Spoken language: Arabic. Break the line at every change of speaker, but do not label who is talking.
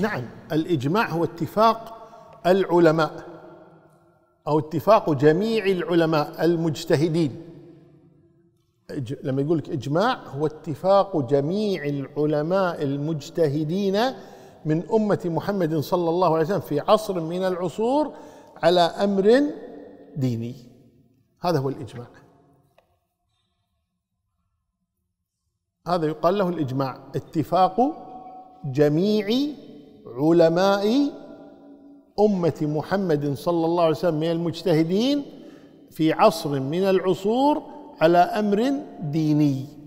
نعم الإجماع هو اتفاق العلماء أو اتفاق جميع العلماء المجتهدين لما يقول لك إجماع هو اتفاق جميع العلماء المجتهدين من أمة محمد صلى الله عليه وسلم في عصر من العصور على أمر ديني هذا هو الإجماع هذا يقال له الإجماع اتفاق جميع علماء أمة محمد صلى الله عليه وسلم من المجتهدين في عصر من العصور على أمر ديني